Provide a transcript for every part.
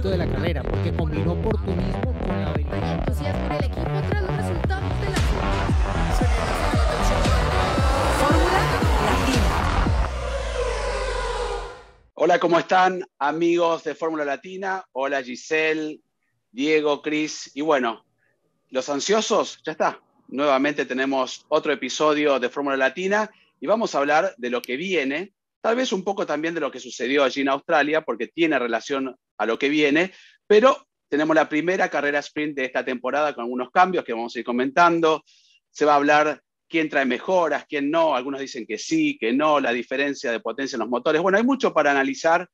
de la carrera, porque oportunismo el equipo tras los resultados de la Hola, ¿cómo están amigos de Fórmula Latina? Hola Giselle, Diego, Cris y bueno, los ansiosos, ya está. Nuevamente tenemos otro episodio de Fórmula Latina y vamos a hablar de lo que viene Tal vez un poco también de lo que sucedió allí en Australia, porque tiene relación a lo que viene, pero tenemos la primera carrera sprint de esta temporada con algunos cambios que vamos a ir comentando. Se va a hablar quién trae mejoras, quién no. Algunos dicen que sí, que no, la diferencia de potencia en los motores. Bueno, hay mucho para analizar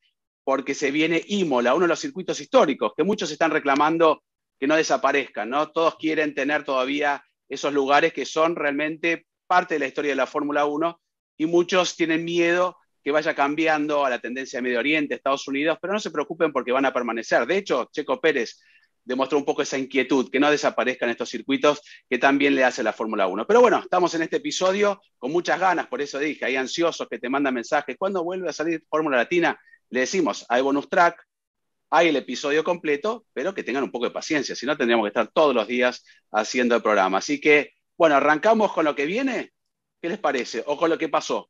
porque se viene Imola, uno de los circuitos históricos que muchos están reclamando que no desaparezcan, ¿no? Todos quieren tener todavía esos lugares que son realmente parte de la historia de la Fórmula 1 y muchos tienen miedo que vaya cambiando a la tendencia de Medio Oriente, Estados Unidos, pero no se preocupen porque van a permanecer. De hecho, Checo Pérez demostró un poco esa inquietud, que no desaparezcan estos circuitos que también le hace la Fórmula 1. Pero bueno, estamos en este episodio con muchas ganas, por eso dije, hay ansiosos que te mandan mensajes, cuando vuelve a salir Fórmula Latina? Le decimos, hay bonus track, hay el episodio completo, pero que tengan un poco de paciencia, si no tendríamos que estar todos los días haciendo el programa. Así que, bueno, arrancamos con lo que viene, ¿qué les parece? O con lo que pasó.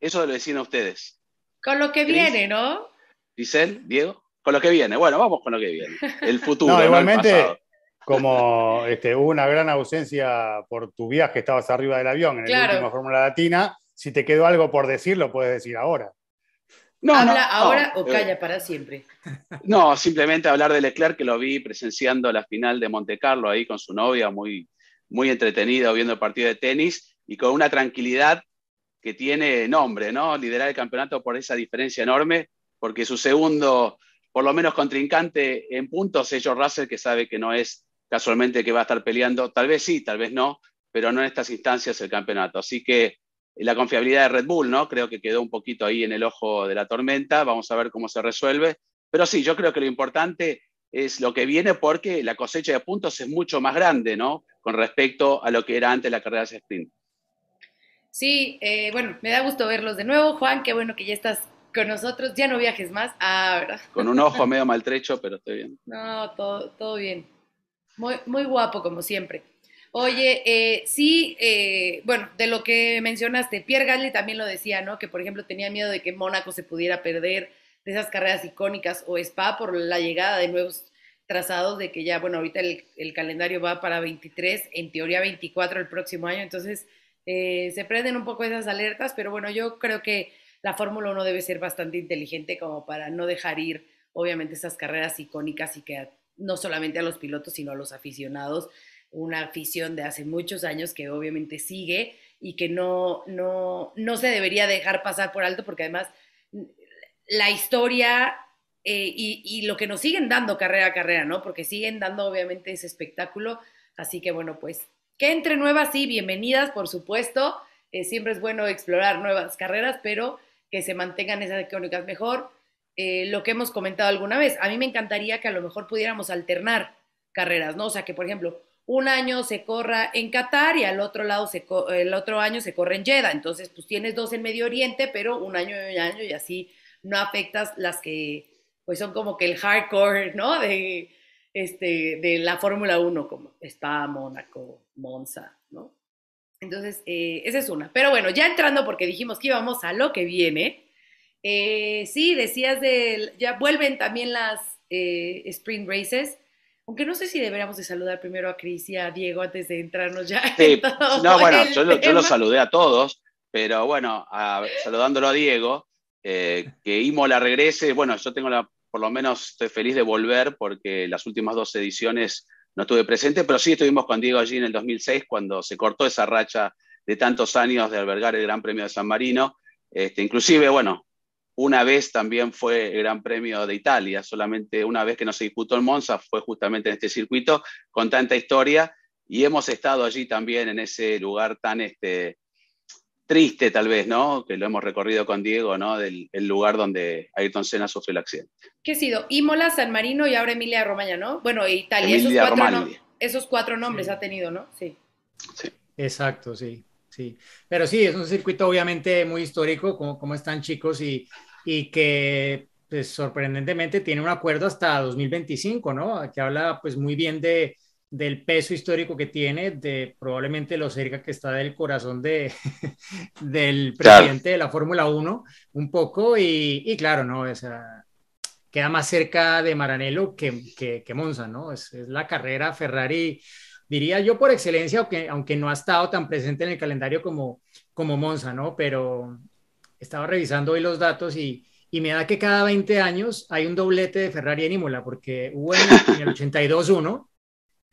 Eso lo decían ustedes. Con lo que viene, ¿no? Giselle, Diego, con lo que viene. Bueno, vamos con lo que viene. El futuro. no, igualmente, como este, hubo una gran ausencia por tu viaje, estabas arriba del avión en el último Fórmula Latina, si te quedó algo por decir, lo puedes decir ahora. No, Habla ahora o eh, calla para siempre. No, simplemente hablar de Leclerc, que lo vi presenciando la final de Monte Carlo ahí con su novia, muy, muy entretenido viendo el partido de tenis y con una tranquilidad que tiene nombre, ¿no? Liderar el campeonato por esa diferencia enorme, porque su segundo, por lo menos contrincante en puntos, es Joe Russell, que sabe que no es casualmente que va a estar peleando, tal vez sí, tal vez no, pero no en estas instancias el campeonato. Así que eh, la confiabilidad de Red Bull, ¿no? Creo que quedó un poquito ahí en el ojo de la tormenta, vamos a ver cómo se resuelve, pero sí, yo creo que lo importante es lo que viene porque la cosecha de puntos es mucho más grande, ¿no? Con respecto a lo que era antes la carrera de sprint. Sí, eh, bueno, me da gusto verlos de nuevo. Juan, qué bueno que ya estás con nosotros. Ya no viajes más. Ah, Con un ojo medio maltrecho, pero estoy bien. No, todo, todo bien. Muy, muy guapo, como siempre. Oye, eh, sí, eh, bueno, de lo que mencionaste, Pierre Gasly también lo decía, ¿no? Que por ejemplo tenía miedo de que Mónaco se pudiera perder de esas carreras icónicas o Spa por la llegada de nuevos trazados, de que ya, bueno, ahorita el, el calendario va para 23, en teoría 24 el próximo año, entonces eh, se prenden un poco esas alertas, pero bueno, yo creo que la Fórmula 1 debe ser bastante inteligente como para no dejar ir, obviamente, esas carreras icónicas y que no solamente a los pilotos, sino a los aficionados, una afición de hace muchos años que obviamente sigue y que no, no, no se debería dejar pasar por alto, porque además mm, la historia eh, y, y, lo que nos siguen dando carrera a carrera, ¿no? Porque siguen dando obviamente ese espectáculo. Así que bueno, pues que entre nuevas, sí, bienvenidas, por supuesto. Eh, siempre es bueno explorar nuevas carreras, pero que se mantengan esas crónicas mejor. Eh, lo que hemos comentado alguna vez, a mí me encantaría que a lo mejor pudiéramos alternar carreras, ¿no? O sea, que por ejemplo, un año se corra en Qatar y al otro lado el otro año se corre en Jeddah. Entonces, pues tienes dos en Medio Oriente, pero un año y un año y así no afectas las que pues son como que el hardcore, ¿no? De este, de la Fórmula 1, como está Mónaco, Monza, ¿no? Entonces, eh, esa es una. Pero bueno, ya entrando porque dijimos que íbamos a lo que viene. Eh, sí, decías de, ya vuelven también las eh, Spring races. Aunque no sé si deberíamos de saludar primero a Cris y a Diego antes de entrarnos ya. no, bueno, yo, yo, los saludé a todos, pero bueno, saludándolo a Diego, que la regrese. Bueno, yo tengo la por lo menos estoy feliz de volver porque las últimas dos ediciones no estuve presente, pero sí estuvimos contigo allí en el 2006 cuando se cortó esa racha de tantos años de albergar el Gran Premio de San Marino. Este, inclusive, bueno, una vez también fue el Gran Premio de Italia, solamente una vez que no se disputó en Monza fue justamente en este circuito con tanta historia y hemos estado allí también en ese lugar tan este, triste tal vez, ¿no? Que lo hemos recorrido con Diego, ¿no? Del lugar donde Ayrton Senna sufrió el accidente. ¿Qué ha sido? Imola, San Marino y ahora Emilia Romagna, ¿no? Bueno, Italia, esos, cuatro esos cuatro nombres ha tenido, ¿no? Sí. sí. Exacto, sí, sí. Pero sí, es un circuito obviamente muy histórico, como, como están chicos, y, y que pues, sorprendentemente tiene un acuerdo hasta 2025, ¿no? Que habla pues muy bien de, del peso histórico que tiene, de probablemente lo cerca que está del corazón de, del presidente de la Fórmula 1, un poco, y, claro, ¿no? queda más cerca de Maranello que, Monza, ¿no? Es, la carrera Ferrari, diría yo por excelencia, aunque, aunque no ha estado tan presente en el calendario como, como Monza, ¿no? Pero estaba revisando hoy los datos y, y me da que cada 20 años hay un doblete de Ferrari en Imola, porque hubo en, el 82 1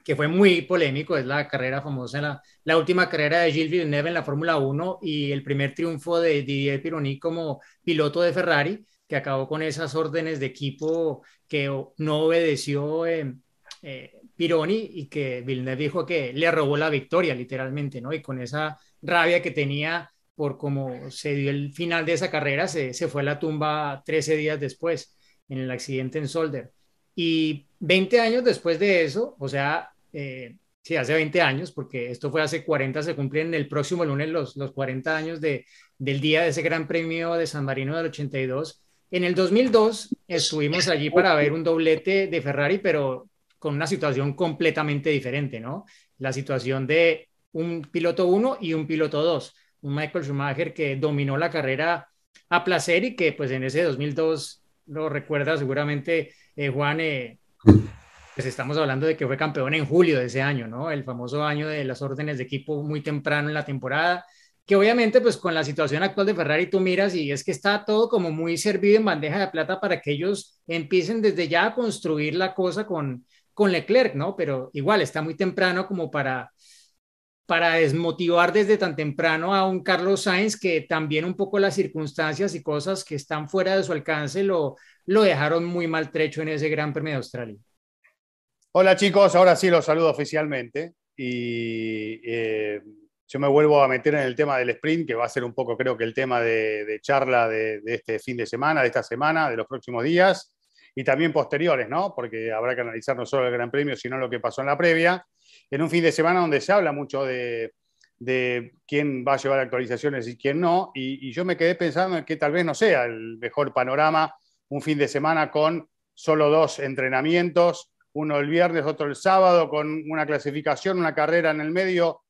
que fue muy polémico, es la carrera famosa, la, última carrera de Gilles Villeneuve en la Fórmula 1 y el primer triunfo de Didier Pironi como piloto de Ferrari, que acabó con esas órdenes de equipo que no obedeció eh, eh, Pironi y que Villeneuve dijo que le robó la victoria literalmente, ¿no? Y con esa rabia que tenía por cómo se dio el final de esa carrera, se, se fue a la tumba 13 días después en el accidente en Solder. Y 20 años después de eso, o sea, eh, sí, hace 20 años, porque esto fue hace 40, se cumplen el próximo lunes los, los 40 años de, del día de ese Gran Premio de San Marino del 82. En el 2002 estuvimos allí para ver un doblete de Ferrari, pero con una situación completamente diferente, ¿no? La situación de un piloto 1 y un piloto 2, un Michael Schumacher que dominó la carrera a placer y que pues en ese 2002 lo recuerda seguramente eh, Juan, eh, pues estamos hablando de que fue campeón en julio de ese año, ¿no? El famoso año de las órdenes de equipo muy temprano en la temporada, que obviamente pues con la situación actual de Ferrari tú miras y es que está todo como muy servido en bandeja de plata para que ellos empiecen desde ya a construir la cosa con, con Leclerc, ¿no? Pero igual está muy temprano como para para desmotivar desde tan temprano a un Carlos Sainz que también un poco las circunstancias y cosas que están fuera de su alcance lo, lo dejaron muy maltrecho en ese Gran Premio de Australia. Hola chicos, ahora sí los saludo oficialmente y eh, yo me vuelvo a meter en el tema del sprint, que va a ser un poco creo que el tema de, charla de, este fin de semana, de esta semana, de los próximos días y también posteriores, ¿no? Porque habrá que analizar no solo el Gran Premio, sino lo que pasó en la previa, en un fin de semana donde se habla mucho de, quién va a llevar actualizaciones y quién no, y, y yo me quedé pensando en que tal vez no sea el mejor panorama un fin de semana con solo dos entrenamientos uno el viernes, otro el sábado, con una clasificación, una carrera en el medio,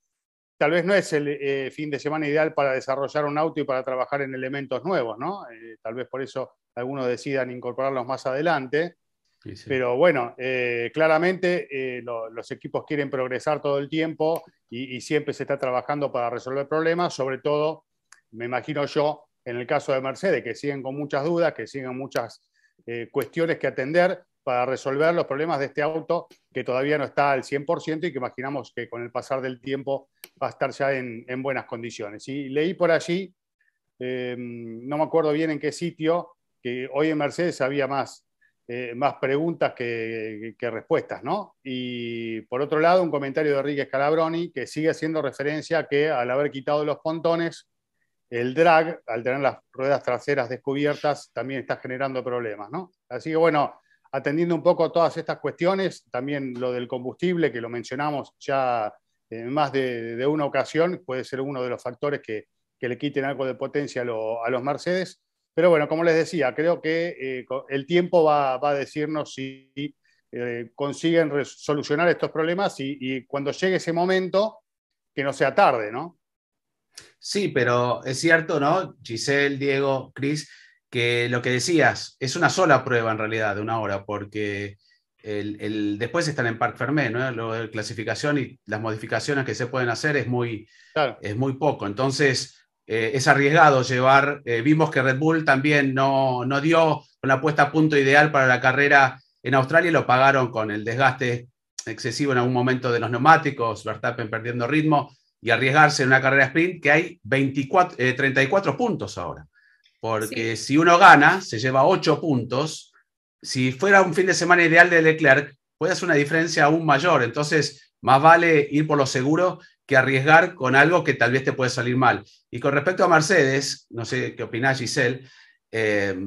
tal vez no es el eh, fin de semana ideal para desarrollar un auto y para trabajar en elementos nuevos, ¿no? Eh, tal vez por eso algunos decidan incorporarlos más adelante. Pero bueno, eh, claramente los equipos quieren progresar todo el tiempo y, siempre se está trabajando para resolver problemas, sobre todo, me imagino yo, en el caso de Mercedes, que siguen con muchas dudas, que siguen muchas cuestiones que atender para resolver los problemas de este auto que todavía no está al 100% y que imaginamos que con el pasar del tiempo va a estar ya en, buenas condiciones. Y leí por allí, em, no me acuerdo bien en qué sitio, que hoy en Mercedes había más, eh, más preguntas que, respuestas, ¿no? Y por otro lado, un comentario de Enrique Scalabroni que sigue haciendo referencia a que al haber quitado los pontones, el drag, al tener las ruedas traseras descubiertas, también está generando problemas, ¿no? Así que bueno, atendiendo un poco todas estas cuestiones, también lo del combustible, que lo mencionamos ya en más de, una ocasión, puede ser uno de los factores que, le quiten algo de potencia a, los Mercedes. Pero bueno, como les decía, creo que eh, el tiempo va, a decirnos si eh, consiguen solucionar estos problemas y, y cuando llegue ese momento, que no sea tarde, ¿no? Sí, pero es cierto, ¿no? Giselle, Diego, Cris, que lo que decías, es una sola prueba en realidad de una hora, porque el, después están en Parc Fermé, ¿no? Lo de clasificación y las modificaciones que se pueden hacer es muy, es muy poco. Entonces, eh, es arriesgado llevar. Eh, vimos que Red Bull también no, dio una la puesta a punto ideal para la carrera en Australia y lo pagaron con el desgaste excesivo en algún momento de los neumáticos, Verstappen perdiendo ritmo y arriesgarse en una carrera sprint que hay 24, 34 eh, puntos ahora porque si uno gana, se lleva ocho puntos. Si fuera un fin de semana ideal de Leclerc, puede hacer una diferencia aún mayor. Entonces, más vale ir por lo seguro que arriesgar con algo que tal vez te puede salir mal. Y con respecto a Mercedes, no sé qué opinás, Giselle, eh,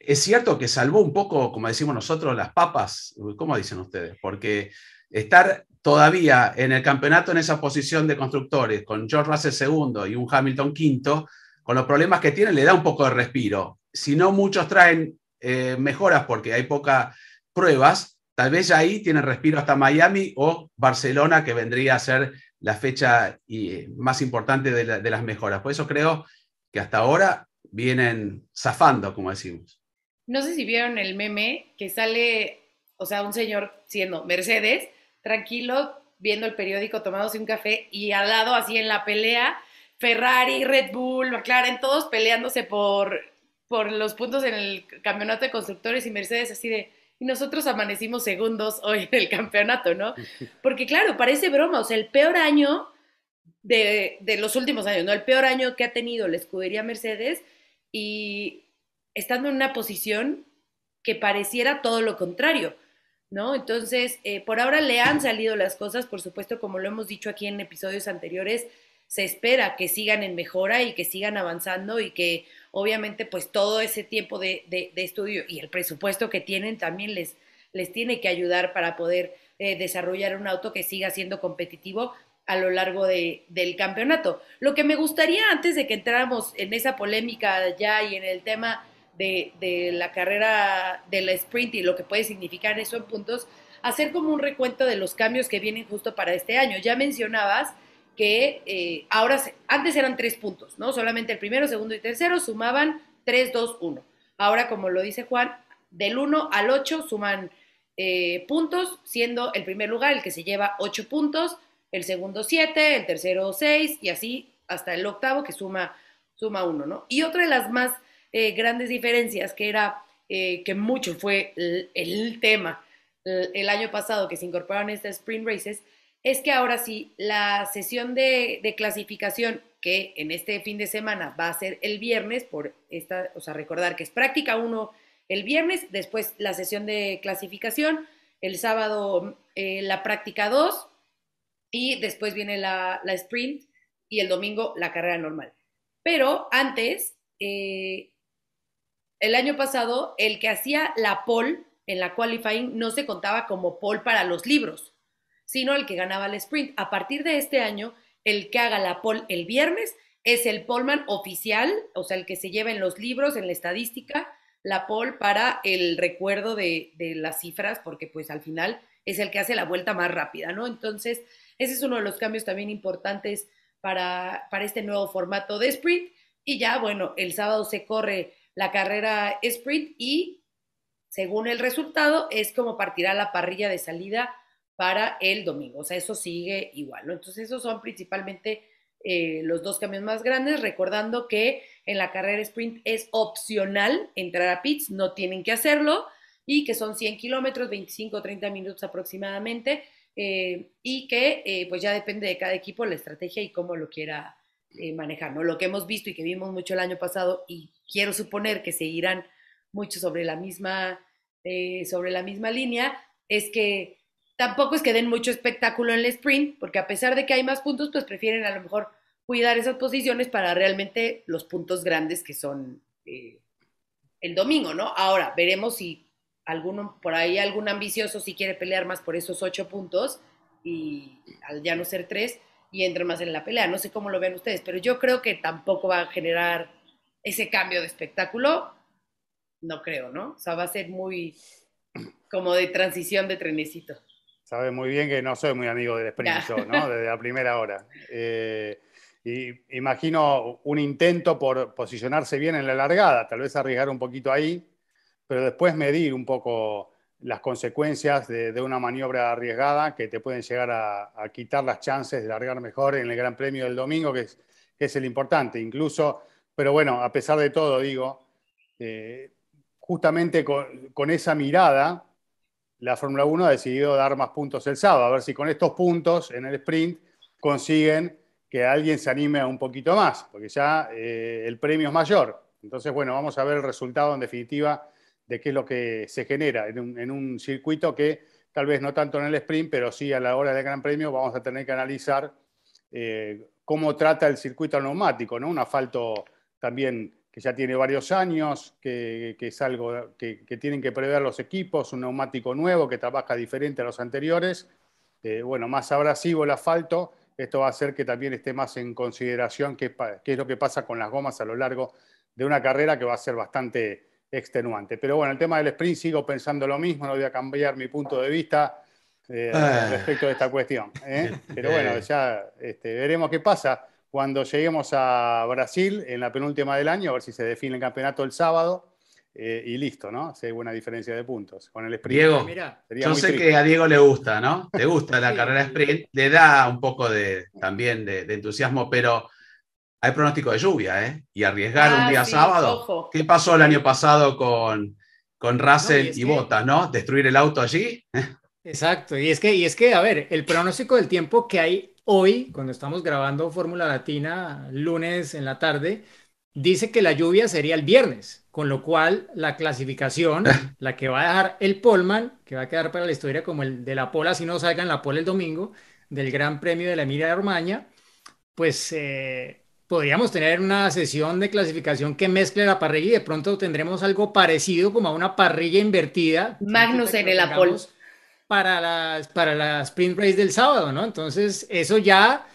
es cierto que salvó un poco, como decimos nosotros, las papas, ¿cómo dicen ustedes? Porque estar todavía en el campeonato en esa posición de constructores, con George Russell segundo y un Hamilton quinto, con los problemas que tienen, le da un poco de respiro. Si no muchos traen eh, mejoras porque hay pocas pruebas, tal vez ya ahí tienen respiro hasta Miami o Barcelona, que vendría a ser la fecha eh, más importante de, de las mejoras. Por eso creo que hasta ahora vienen zafando, como decimos. No sé si vieron el meme que sale, o sea, un señor siendo Mercedes, tranquilo, viendo el periódico, tomándose un café y al lado, así en la pelea, Ferrari, Red Bull, McLaren, todos peleándose por, por los puntos en el campeonato de constructores y Mercedes así de, y nosotros amanecimos segundos hoy en el campeonato, ¿no? Porque claro, parece broma, o sea, el peor año de, los últimos años, ¿no? El peor año que ha tenido la escudería Mercedes y estando en una posición que pareciera todo lo contrario. ¿no? Entonces, eh, por ahora le han salido las cosas, por supuesto, como lo hemos dicho aquí en episodios anteriores, se espera que sigan en mejora y que sigan avanzando y que obviamente pues todo ese tiempo de, estudio y el presupuesto que tienen también les, les tiene que ayudar para poder eh, desarrollar un auto que siga siendo competitivo a lo largo del campeonato. Lo que me gustaría antes de que entráramos en esa polémica ya y en el tema de, la carrera del sprint y lo que puede significar eso en puntos, hacer como un recuento de los cambios que vienen justo para este año. Ya mencionabas que eh, ahora, antes eran tres puntos, ¿no? Solamente el primero, segundo y tercero sumaban 3, 2, 1. Ahora, como lo dice Juan, del 1 al 8 suman eh, puntos, siendo el primer lugar el que se lleva 8 puntos, el segundo 7, el tercero 6 y así hasta el octavo que suma, suma 1, ¿no? Y otra de las más eh, grandes diferencias que era que mucho fue el, tema el, año pasado que se incorporaron estas Spring races es que ahora sí, la sesión de, clasificación, que en este fin de semana va a ser el viernes, por esta, o sea, recordar que es práctica 1 el viernes, después la sesión de clasificación, el sábado eh, la práctica 2 y después viene la, sprint y el domingo la carrera normal. Pero antes, eh, el año pasado, el que hacía la pole en la qualifying no se contaba como poll para los libros sino el que ganaba el sprint. A partir de este año, el que haga la pole el viernes es el poleman oficial, o sea, el que se lleva en los libros, en la estadística, la pole para el recuerdo de, las cifras, porque pues al final es el que hace la vuelta más rápida, ¿no? Entonces, ese es uno de los cambios también importantes para, para este nuevo formato de sprint. Y ya, bueno, el sábado se corre la carrera sprint y según el resultado es como partirá la parrilla de salida para el domingo. O sea, eso sigue igual. Entonces, esos son principalmente eh, los dos cambios más grandes, recordando que en la carrera sprint es opcional entrar a pits, no tienen que hacerlo, y que son 100 kilómetros, 25 o 30 minutos aproximadamente, eh, y que eh, pues ya depende de cada equipo la estrategia y cómo lo quiera manejar. Lo que hemos visto y que vimos mucho el año pasado, y quiero suponer que seguirán mucho sobre la misma, sobre la misma línea, es que tampoco es que den mucho espectáculo en el sprint, porque a pesar de que hay más puntos, pues prefieren a lo mejor cuidar esas posiciones para realmente los puntos grandes que son eh, el domingo, ¿no? Ahora, veremos si alguno, por ahí algún ambicioso si quiere pelear más por esos ocho puntos y al ya no ser tres y entra más en la pelea. No sé cómo lo ven ustedes, pero yo creo que tampoco va a generar ese cambio de espectáculo. No creo, ¿no? O sea, va a ser muy como de transición de trenecito. Sabes muy bien que no soy muy amigo del sprint, show, ¿no? Desde la primera hora. Eh, y imagino un intento por posicionarse bien en la largada, tal vez arriesgar un poquito ahí, pero después medir un poco las consecuencias de, una maniobra arriesgada que te pueden llegar a, quitar las chances de largar mejor en el Gran Premio del domingo, que es, es el importante. Incluso, pero bueno, a pesar de todo, digo, eh, justamente con esa mirada la Fórmula 1 ha decidido dar más puntos el sábado, a ver si con estos puntos en el sprint consiguen que alguien se anime un poquito más, porque ya eh, el premio es mayor. Entonces, bueno, vamos a ver el resultado en definitiva de qué es lo que se genera en un, circuito que tal vez no tanto en el sprint, pero sí a la hora del Gran Premio vamos a tener que analizar eh, cómo trata el circuito neumático, ¿no? Un asfalto también que ya tiene varios años, que, es algo que, tienen que prever los equipos, un neumático nuevo que trabaja diferente a los anteriores. Eh, bueno, más abrasivo el asfalto, esto va a hacer que también esté más en consideración qué, es lo que pasa con las gomas a lo largo de una carrera que va a ser bastante extenuante. Pero bueno, el tema del sprint sigo pensando lo mismo, no voy a cambiar mi punto de vista. Eh, eh. respecto de esta cuestión. Pero bueno, ya este, veremos qué pasa cuando lleguemos a Brasil en la penúltima del año, a ver si se define el campeonato el sábado. Eh, y listo, ¿no? Si hay buena diferencia de puntos. Con el sprint. Diego, yo sé que a Diego le gusta, ¿no? Le gusta la carrera sprint, le da un poco de, también de, entusiasmo, pero hay pronóstico de lluvia, ¿eh? Y arriesgar un ah, día sábado. ¿Qué pasó el año pasado con, con Russell y, ¿no? Destruir el auto allí. Exacto, y es, que, y es que, a ver, el pronóstico del tiempo que hay hoy, cuando estamos grabando Fórmula Latina, lunes en la tarde, dice que la lluvia sería el viernes, con lo cual la clasificación, la que va a dejar el Polman, que va a quedar para la historia como el de la pola, si no salga en la pola el domingo, del Gran Premio de la Emilia Romagna, pues eh, podríamos tener una sesión de clasificación que mezcle la parrilla y de pronto tendremos algo parecido como a una parrilla invertida. Magnus en el Apollo para para la sprint race del sábado, ¿no? Entonces, eso ya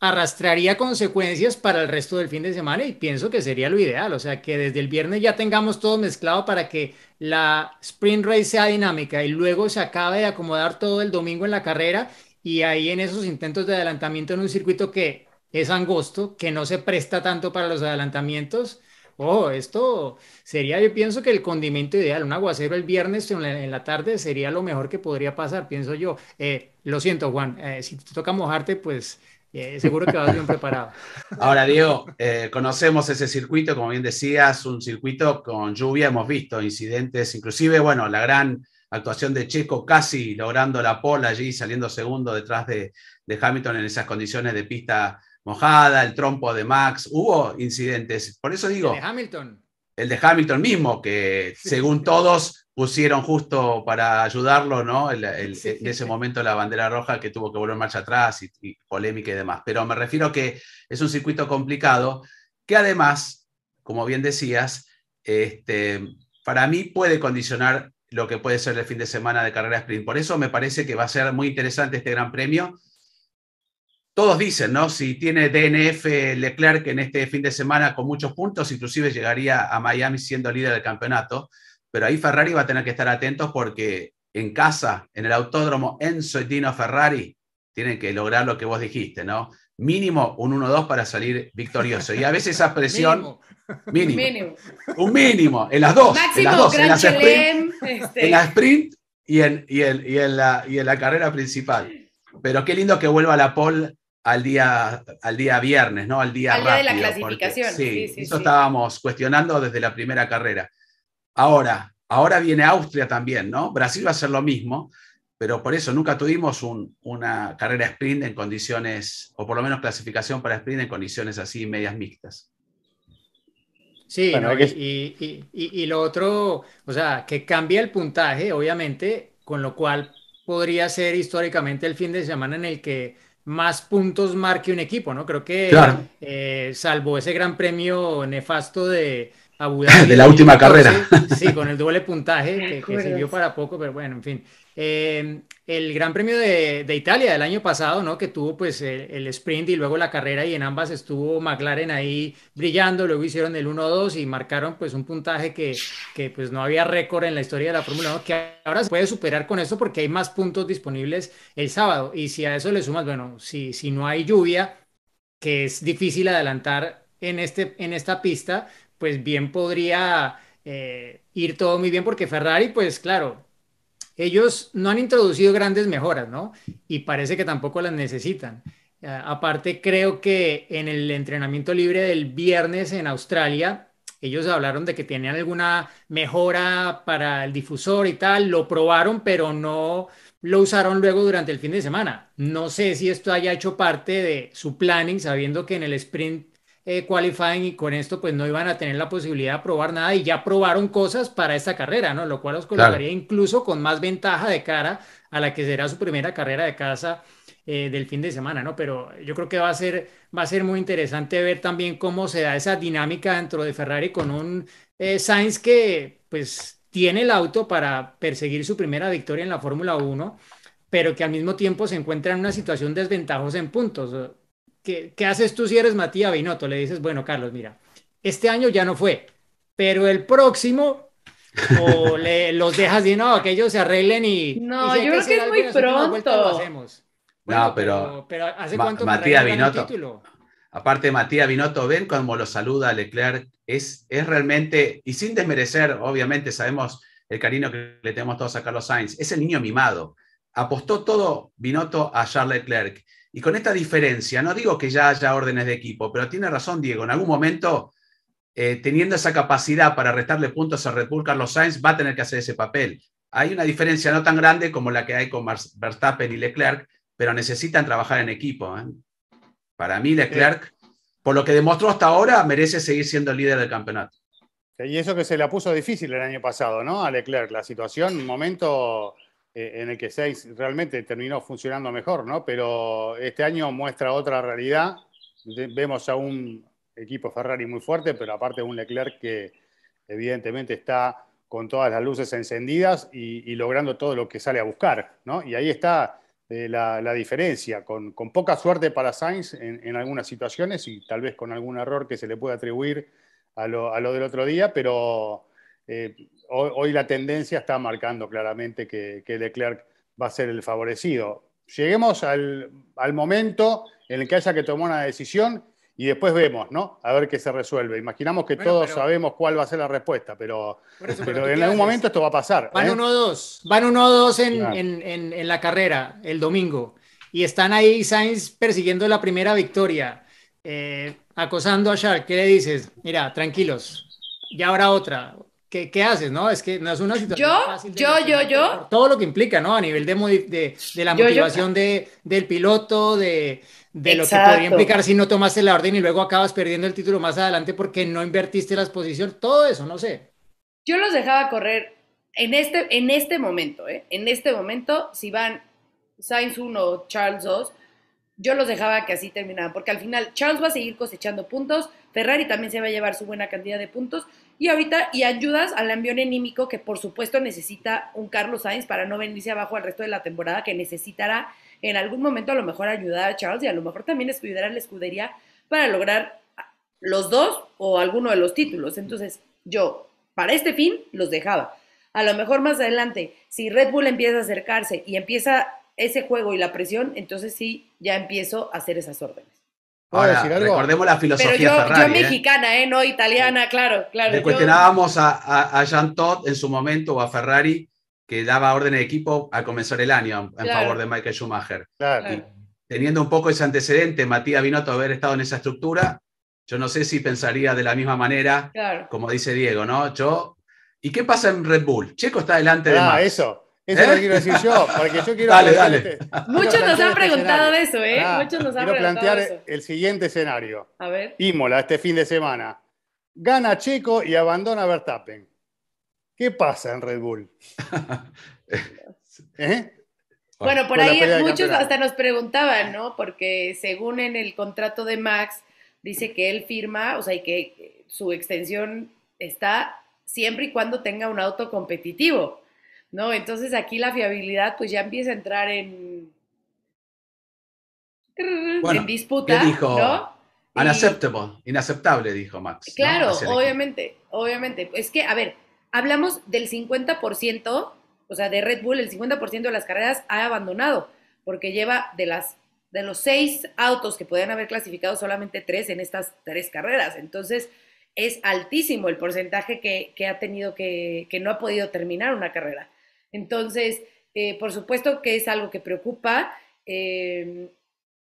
arrastraría consecuencias para el resto del fin de semana y pienso que sería lo ideal, o sea, que desde el viernes ya tengamos todo mezclado para que la sprint race sea dinámica y luego se acabe de acomodar todo el domingo en la carrera y ahí en esos intentos de adelantamiento en un circuito que es angosto, que no se presta tanto para los adelantamientos, oh, esto sería, yo pienso que el condimento ideal, un aguacero el viernes en la, tarde sería lo mejor que podría pasar, pienso yo. Eh, lo siento, Juan, eh, si te toca mojarte, pues eh, seguro que vas bien preparado. Ahora, Diego, conocemos ese circuito, como bien decías, un circuito con lluvia, hemos visto incidentes, inclusive, bueno, la gran actuación de Checo casi logrando la pole allí, saliendo segundo detrás de, de Hamilton en esas condiciones de pista mojada, el trompo de Max, hubo incidentes. Por eso digo. El de Hamilton. El de Hamilton mismo, que según todos pusieron justo para ayudarlo, ¿no? en ese momento la bandera roja que tuvo que volver marcha atrás y, polémica y demás. Pero me refiero que es un circuito complicado que además, como bien decías, este, para mí puede condicionar lo que puede ser el fin de semana de carrera sprint. Por eso me parece que va a ser muy interesante este gran premio todos dicen, ¿no? Si tiene DNF Leclerc en este fin de semana con muchos puntos, inclusive llegaría a Miami siendo líder del campeonato, pero ahí Ferrari va a tener que estar atentos porque en casa, en el autódromo Enzo y Dino Ferrari, tienen que lograr lo que vos dijiste, ¿no? Mínimo un 1-2 para salir victorioso. Y a veces esa presión... mínimo. mínimo. Un mínimo. En las dos. Máximo, en las este. En, la sprint y en, y, la, carrera principal. Pero qué lindo que vuelva la pole al día, al día viernes, ¿no? Al día, de la clasificación. sí, sí, eso estábamos cuestionando desde la primera carrera. Ahora, ahora viene Austria también, ¿no? Brasil va a hacer lo mismo, pero por eso nunca tuvimos una carrera sprint en condiciones, o por lo menos clasificación para sprint en condiciones así medias mixtas. Sí, y, lo otro, o sea, que cambia el puntaje, obviamente, con lo cual podría ser históricamente el fin de semana en el que más puntos marque un equipo, ¿no? Creo que, eh, salvo ese gran premio nefasto de Abu Dhabi. de la última carrera. Sí, con el doble puntaje que, que sirvió para poco, pero bueno, en fin. Em, el Gran Premio de, Italia del año pasado, ¿no? Que tuvo pues el, sprint y luego la carrera y en ambas estuvo McLaren ahí brillando, luego hicieron el 1-2 y marcaron pues un puntaje que, pues no había récord en la historia de la Fórmula 1, que ahora se puede superar con eso porque hay más puntos disponibles el sábado y si a eso le sumas, bueno, si, si no hay lluvia, que es difícil adelantar en, este, en esta pista, pues bien podría... Eh, ir todo muy bien porque Ferrari, pues claro, ellos no han introducido grandes mejoras, ¿no? Y parece que tampoco las necesitan. Eh, aparte, creo que en el entrenamiento libre del viernes en Australia, ellos hablaron de que tenían alguna mejora para el difusor y tal, lo probaron, pero no lo usaron luego durante el fin de semana. No sé si esto haya hecho parte de su planning, sabiendo que en el sprint eh, qualifying y con esto pues no iban a tener la posibilidad de probar nada y ya probaron cosas para esta carrera, ¿no? Lo cual los colocaría incluso con más ventaja de cara a la que será su primera carrera de casa eh, del fin de semana, ¿no? Pero yo creo que va a, ser, va a ser muy interesante ver también cómo se da esa dinámica dentro de Ferrari con un eh, Sainz que pues tiene el auto para perseguir su primera victoria en la Fórmula 1 pero que al mismo tiempo se encuentra en una situación desventajosa en puntos ¿qué, haces tú si eres Matías Binotto? Le dices, bueno, Carlos, mira, este año ya no fue, pero el próximo, o los dejas y no, que ellos se arreglen y... No, yo creo que, es muy pronto. no, pero, pero, Matías Binotto. Aparte, Matías Binotto, ven cómo lo saluda Leclerc. Es, es realmente, y sin desmerecer, obviamente sabemos el cariño que le tenemos todos a Carlos Sainz, es el niño mimado. Apostó todo Binotto a Charles Leclerc. Y con esta diferencia, no digo que ya haya órdenes de equipo, pero tiene razón Diego, en algún momento, eh, teniendo esa capacidad para restarle puntos a Red Bull, Carlos Sainz va a tener que hacer ese papel. Hay una diferencia no tan grande como la que hay con Verstappen y Leclerc, pero necesitan trabajar en equipo. ¿eh? Para mí, Leclerc, por lo que demostró hasta ahora, merece seguir siendo el líder del campeonato. Y eso que se le puso difícil el año pasado, ¿no? A Leclerc, la situación, un momento eh, en el que Sainz realmente terminó funcionando mejor, ¿no? Pero este año muestra otra realidad. Vemos a un equipo Ferrari muy fuerte, pero aparte un Leclerc que evidentemente está con todas las luces encendidas y, logrando todo lo que sale a buscar, ¿no? Y ahí está eh, la, diferencia, con, poca suerte para Sainz en, algunas situaciones y tal vez con algún error que se le puede atribuir a lo, del otro día, pero eh, hoy, la tendencia está marcando claramente que, Leclerc va a ser el favorecido. Lleguemos al, momento en el que haya que tomar una decisión y después vemos, ¿no? A ver qué se resuelve. Imaginamos que todos sabemos cuál va a ser la respuesta, pero, en algún momento esto va a pasar. Van ¿eh? uno o dos. van uno o en, en, la carrera el domingo y están ahí Sainz persiguiendo la primera victoria, eh, acosando a Shark. ¿Qué le dices? Mira, tranquilos, ya habrá otra, ¿Qué, ¿qué, haces? ¿no? Es que no es una situación yo, yo, yo, yo. todo lo que implica, ¿no? A nivel de, de, la motivación De, del piloto, de, de lo que podría implicar si no tomaste la orden y luego acabas perdiendo el título más adelante porque no invertiste las posiciones, todo eso, no sé. Yo los dejaba correr en este, en este momento, ¿eh? En este momento, si van Sainz 1 o Charles 2, yo los dejaba que así terminaban, porque al final Charles va a seguir cosechando puntos, Ferrari también se va a llevar su buena cantidad de puntos y ahorita, y ayudas al ambiente enímico que por supuesto necesita un Carlos Sainz para no venirse abajo al resto de la temporada, que necesitará en algún momento a lo mejor ayudar a Charles y a lo mejor también ayudar a la escudería para lograr los dos o alguno de los títulos. Entonces, yo para este fin los dejaba. A lo mejor más adelante, si Red Bull empieza a acercarse y empieza ese juego y la presión, entonces sí, ya empiezo a hacer esas órdenes. Ahora, recordemos la filosofía Pero yo, yo ¿eh? mexicana, ¿eh? No italiana, claro, claro. Le cuestionábamos a, Jean Todt en su momento o a Ferrari que daba orden de equipo al comenzar el año en favor de Michael Schumacher. teniendo un poco ese antecedente, Matías Binotto haber estado en esa estructura, yo no sé si pensaría de la misma manera, como dice Diego, ¿no? Yo ¿Y qué pasa en Red Bull? Checo está delante de ah, Max. eso. Eso es lo que ¿Eh? quiero decir yo, porque yo quiero. Dale, dale. Este- muchos nos han este preguntado de eso, ¿eh? Muchos nos han quiero plantear el siguiente escenario. A ver. Imola, este fin de semana. Gana Checo y abandona Verstappen. ¿Qué pasa en Red Bull? ¿Eh? Bueno, por ahí muchos hasta nos preguntaban, ¿no? Porque según en el contrato de Max, dice que él firma, o sea, y que su extensión está siempre y cuando tenga un auto competitivo. ¿no? Entonces aquí la fiabilidad pues ya empieza a entrar en, en disputa, dijo? Unacceptable, inaceptable, dijo Max. Claro, obviamente, obviamente. Es que, a ver, hablamos del 50%, o sea, de Red Bull, el 50% de las carreras ha abandonado, porque lleva de las de los seis autos que podían haber clasificado solamente tres en estas tres carreras. Entonces, es altísimo el porcentaje que, que ha tenido que, que no ha podido terminar una carrera. Entonces, eh, por supuesto que es algo que preocupa, eh,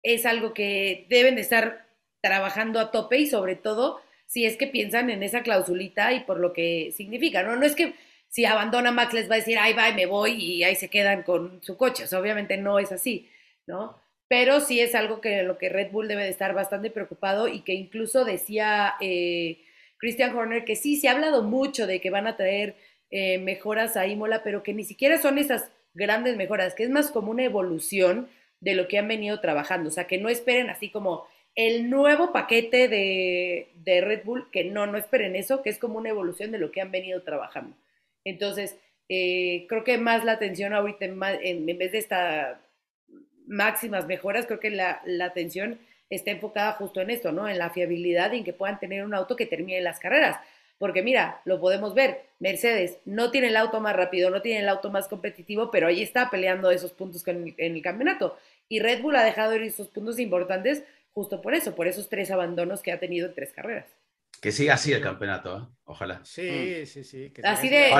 es algo que deben de estar trabajando a tope y sobre todo si es que piensan en esa clausulita y por lo que significa, ¿no? No es que si abandona Max les va a decir, ahí va, me voy y ahí se quedan con su coche, obviamente no es así, ¿no? Pero sí es algo que lo que Red Bull debe de estar bastante preocupado y que incluso decía eh, Christian Horner que sí, se ha hablado mucho de que van a traer eh, mejoras ahí, Mola, pero que ni siquiera son esas grandes mejoras, que es más como una evolución de lo que han venido trabajando. O sea, que no esperen así como el nuevo paquete de, Red Bull, que no, no esperen eso, que es como una evolución de lo que han venido trabajando. Entonces, eh, creo que más la atención ahorita, en, vez de estas máximas mejoras, creo que la, la, atención está enfocada justo en esto, ¿no? En la fiabilidad y en que puedan tener un auto que termine las carreras. Porque mira, lo podemos ver, Mercedes no tiene el auto más rápido, no tiene el auto más competitivo, pero ahí está peleando esos puntos en el, campeonato. Y Red Bull ha dejado ir esos puntos importantes justo por eso, por esos tres abandonos que ha tenido en tres carreras. Que siga así el campeonato, ¿eh? ojalá. Sí, mm. sí, sí. así, de,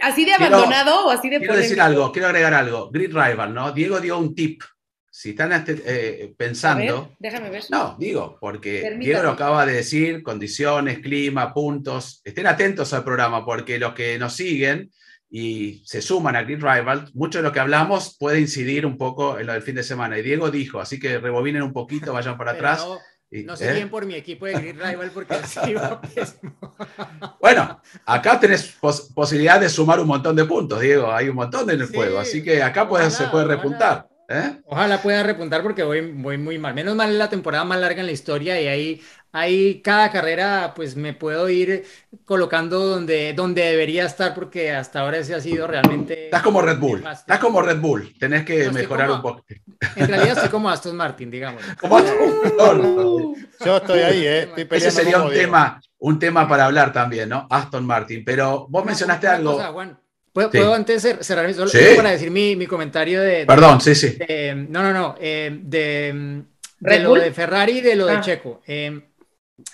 así de abandonado o así de... Quiero decir algo, quiero agregar algo. Grid Rival, ¿no? Diego dio un tip si están eh, eh, pensando. déjame ver. No, digo, porque Diego lo acaba de decir: condiciones, clima, puntos. Estén atentos al programa, porque los que nos siguen y se suman a Grid Rival, mucho de lo que hablamos puede incidir un poco en lo del fin de semana. Y Diego dijo, así que rebobinen un poquito, vayan para atrás. No. Y, sé ¿eh? bien por mi equipo de Grid Rival porque así va Bueno, acá tenés posibilidad de sumar un montón de puntos, Diego. Hay un montón en el juego, así que acá se puede repuntar. ¿Eh? Ojalá pueda repuntar porque voy, muy mal. Menos mal es la temporada más larga en la historia y ahí, ahí cada carrera pues me puedo ir colocando donde, donde debería estar porque hasta ahora ese ha sido realmente... Estás como Red Bull, estás como Red Bull, tenés que mejorar un poco. En realidad estoy como Aston Martin, digamos. Como Aston uh. Yo estoy ahí, ¿eh? ese sería un tema, un tema para hablar también, ¿no? Aston Martin, pero vos mencionaste algo... ¿Puedo, antes cerrar para decir mi, comentario de, Perdón, sí, sí. no, no, no. Eh, de, lo de Ferrari y de lo de ah. Checo. Eh,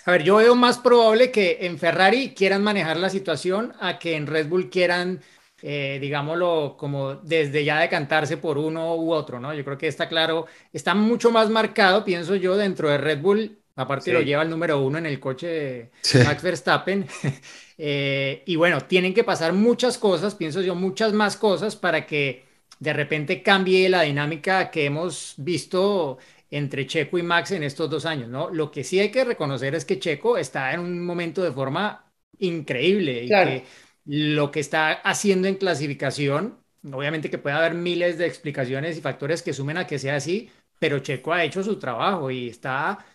a ver, yo veo más probable que en Ferrari quieran manejar la situación a que en Red Bull quieran eh, digámoslo, como desde ya decantarse por uno u otro, ¿no? Yo creo que está claro, está mucho más marcado, pienso yo, dentro de Red Bull Aparte lo lleva el número uno en el coche Max Verstappen. Eh, y bueno, tienen que pasar muchas cosas, pienso yo, muchas más cosas para que de repente cambie la dinámica que hemos visto entre Checo y Max en estos dos años, ¿no? Lo que sí hay que reconocer es que Checo está en un momento de forma increíble y que lo que está haciendo en clasificación, obviamente que puede haber miles de explicaciones y factores que sumen a que sea así, pero Checo ha hecho su trabajo y está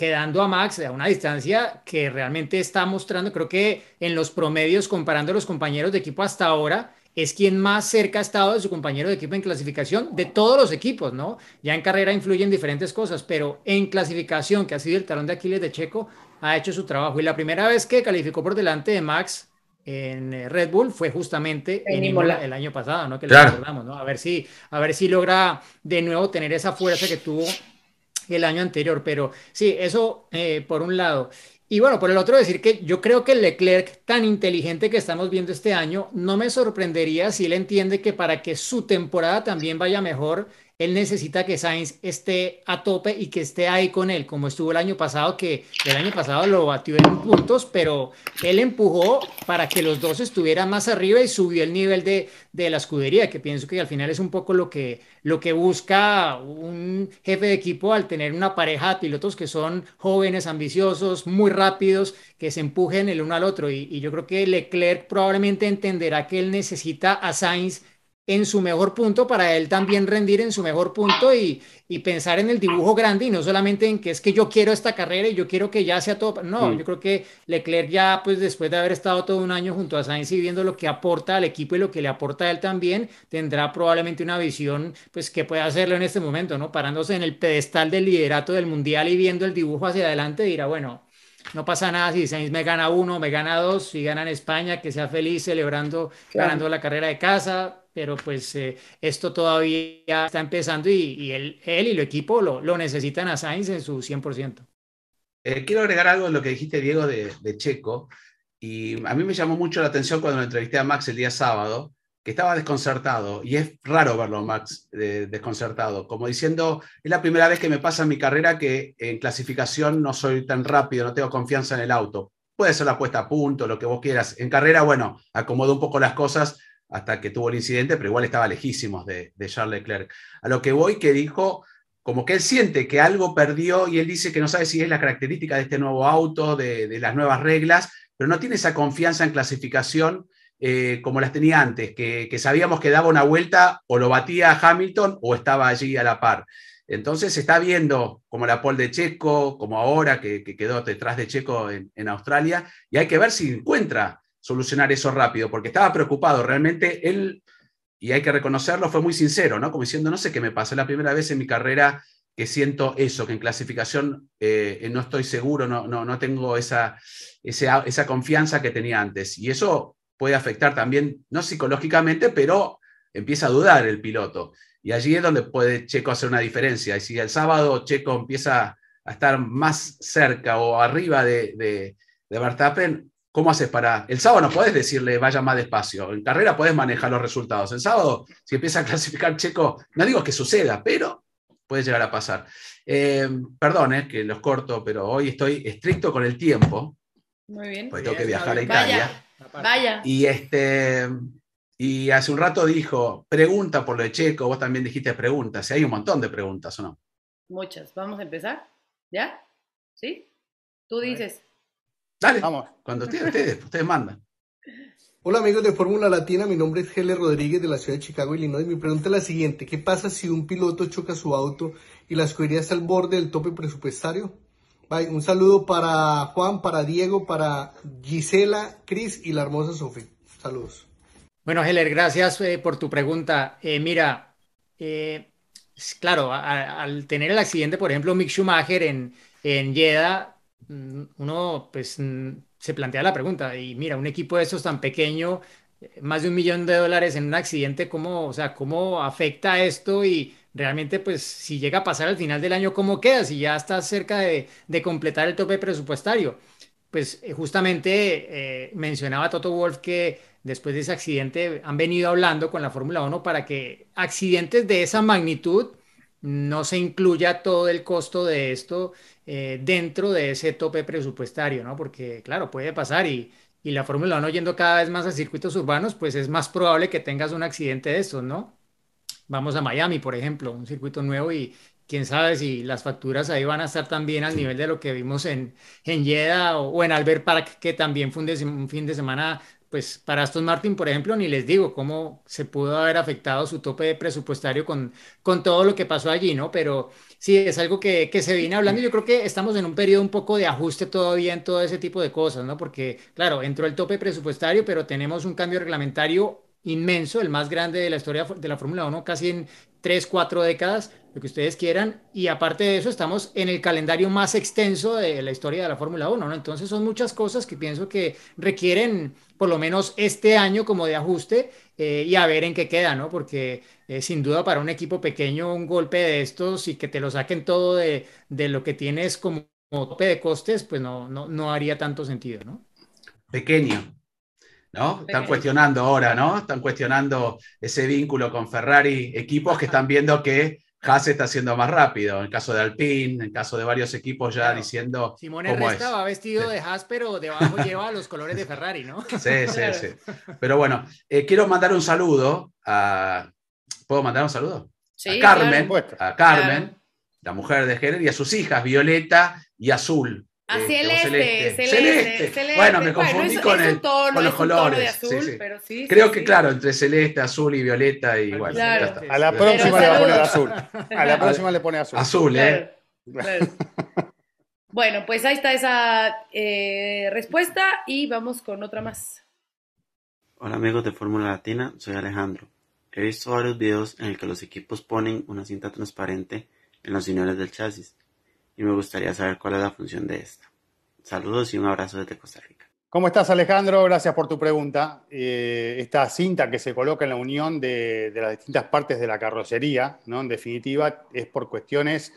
quedando a Max a una distancia que realmente está mostrando, creo que en los promedios, comparando a los compañeros de equipo hasta ahora, es quien más cerca ha estado de su compañero de equipo en clasificación de todos los equipos, ¿no? Ya en carrera influyen diferentes cosas, pero en clasificación, que ha sido el talón de Aquiles de Checo, ha hecho su trabajo. Y la primera vez que calificó por delante de Max en eh, Red Bull fue justamente en el año pasado, ¿no? Que recordamos, ¿no? A ver si, a ver si logra de nuevo tener esa fuerza que tuvo el año anterior, pero sí, eso eh, por un lado. Y bueno, por el otro decir que yo creo que Leclerc, tan inteligente que estamos viendo este año, no me sorprendería si él entiende que para que su temporada también vaya mejor, él necesita que Sainz esté a tope y que esté ahí con él, como estuvo el año pasado, que el año pasado lo batió en puntos, pero él empujó para que los dos estuvieran más arriba y subió el nivel de, la escudería, que pienso que al final es un poco lo que, lo que busca un jefe de equipo al tener una pareja de pilotos que son jóvenes, ambiciosos, muy rápidos, que se empujen el uno al otro. Y, y yo creo que Leclerc probablemente entenderá que él necesita a Sainz en su mejor punto para él también rendir en su mejor punto y, y, pensar en el dibujo grande y no solamente en que es que yo quiero esta carrera y yo quiero que ya sea todo. No, mm. yo creo que Leclerc ya, pues después de haber estado todo un año junto a Sainz y viendo lo que aporta al equipo y lo que le aporta a él también, tendrá probablemente una visión, pues que puede hacerlo en este momento, ¿no? Parándose en el pedestal del liderato del Mundial y viendo el dibujo hacia adelante, dirá, bueno, no pasa nada si Sainz me gana uno, me gana dos, si gana en España, que sea feliz celebrando, ganando la carrera de casa, pero pues eh, esto todavía está empezando y, él, y el equipo lo, necesitan a Sainz en su 100%. Eh, quiero agregar algo de lo que dijiste, Diego, de, Checo. Y a mí me llamó mucho la atención cuando entrevisté a Max el día sábado, que estaba desconcertado, y es raro verlo, Max, desconcertado, como diciendo, es la primera vez que me pasa en mi carrera que en clasificación no soy tan rápido, no tengo confianza en el auto. Puede ser la puesta a punto, lo que vos quieras. En carrera, bueno, acomodó un poco las cosas hasta que tuvo el incidente, pero igual estaba lejísimos de, Charles Leclerc. A lo que voy, que dijo, como que él siente que algo perdió y él dice que no sabe si es la característica de este nuevo auto, de las nuevas reglas, pero no tiene esa confianza en clasificación eh, como las tenía antes, que, sabíamos que daba una vuelta o lo batía a Hamilton o estaba allí a la par. Entonces se está viendo como la pole de Checo, como ahora que, quedó detrás de Checo en, Australia, y hay que ver si encuentra solucionar eso rápido, porque estaba preocupado. Realmente él, y hay que reconocerlo, fue muy sincero, ¿no? Como diciendo, no sé qué me pasó, la primera vez en mi carrera que siento eso, que en clasificación eh, no estoy seguro, no, no, no tengo esa, esa, esa confianza que tenía antes. Y eso puede afectar también, no psicológicamente, pero empieza a dudar el piloto. Y allí es donde puede Checo hacer una diferencia. Y si el sábado Checo empieza a estar más cerca o arriba de, de, de Verstappen, ¿cómo haces para...? El sábado no puedes decirle vaya más despacio. En carrera puedes manejar los resultados. El sábado, si empieza a clasificar Checo, no digo que suceda, pero puede llegar a pasar. Eh, eh que los corto, pero hoy estoy estricto con el tiempo. Muy bien. tengo que viajar a Italia. Vaya. Y, este, y hace un rato dijo, pregunta por lo de Checo, vos también dijiste preguntas, si hay un montón de preguntas, ¿o no? Muchas. ¿Vamos a empezar? ¿Ya? ¿Sí? Tú dices. Dale, vamos. Cuando ustedes, ustedes, mandan. Hola amigos de Fórmula Latina, mi nombre es Helen Rodríguez de la ciudad de Chicago, Illinois. Mi pregunta es la siguiente, ¿qué pasa si un piloto choca su auto y la escudería al borde del tope presupuestario? Un saludo para Juan, para Diego, para Gisela, Cris y la hermosa Sofi. Saludos. Bueno, Heller, gracias eh, por tu pregunta. Eh, mira, eh, claro, al tener el accidente, por ejemplo, Mick Schumacher en, en Jeddah, mm, uno pues mm, se plantea la pregunta, y mira, un equipo de estos tan pequeño, más de un millón de dólares en un accidente, ¿cómo, o sea, cómo afecta esto y realmente, pues, si llega a pasar al final del año, ¿cómo queda? Si ya estás cerca de, completar el tope presupuestario. Pues eh, justamente eh, mencionaba Toto Wolf que después de ese accidente han venido hablando con la Fórmula 1 para que accidentes de esa magnitud no se incluya todo el costo de esto eh, dentro de ese tope presupuestario, ¿no? Porque, claro, puede pasar y, y la Fórmula 1 yendo cada vez más a circuitos urbanos, pues es más probable que tengas un accidente de estos, ¿no? vamos a Miami, por ejemplo, un circuito nuevo y quién sabe si las facturas ahí van a estar también al nivel de lo que vimos en, en Jeddah o, en Albert Park, que también fue un, fin de semana, pues para Aston Martin, por ejemplo, ni les digo cómo se pudo haber afectado su tope presupuestario con, con todo lo que pasó allí, ¿no? Pero sí, es algo que, que se viene hablando. Yo creo que estamos en un periodo un poco de ajuste todavía en todo ese tipo de cosas, ¿no? Porque, claro, entró el tope presupuestario, pero tenemos un cambio reglamentario inmenso, el más grande de la historia de la Fórmula 1, casi en tres cuatro décadas, lo que ustedes quieran. Y aparte de eso, estamos en el calendario más extenso de la historia de la Fórmula 1, ¿no? Entonces son muchas cosas que pienso que requieren por lo menos este año como de ajuste eh, y a ver en qué queda, ¿no? Porque eh, sin duda para un equipo pequeño un golpe de estos y que te lo saquen todo de, lo que tienes como, tope de costes, pues no, no, no haría tanto sentido, ¿no? Pequeño, ¿no? Están cuestionando ahora, ¿no? Están cuestionando ese vínculo con Ferrari, equipos que están viendo que Haas está siendo más rápido, en caso de Alpine, en caso de varios equipos ya diciendo. Simone cómo va vestido de Haas, pero debajo lleva los colores de Ferrari, ¿no? Sí, sí, sí. Pero bueno, eh, quiero mandar un saludo a. ¿Puedo mandar un saludo? Sí, a Carmen, a Carmen, la mujer de género y a sus hijas, Violeta y Azul, Ah, este, celeste, Bueno, me confundí con, los colores. Azul, Pero sí, Creo que, claro, entre celeste, azul y violeta, y A la próxima le va azul. A la próxima le pone azul. Azul, ¿eh? bueno, pues ahí está esa eh, respuesta y vamos con otra más. Hola amigos de Fórmula Latina, soy Alejandro. He visto varios videos en el que los equipos ponen una cinta transparente en los señores del chasis y me gustaría saber cuál es la función de esta. Saludos y un abrazo desde Costa Rica. ¿Cómo estás, Alejandro? Gracias por tu pregunta. Eh, esta cinta que se coloca en la unión de, las distintas partes de la carrocería, ¿no? en definitiva, es por cuestiones,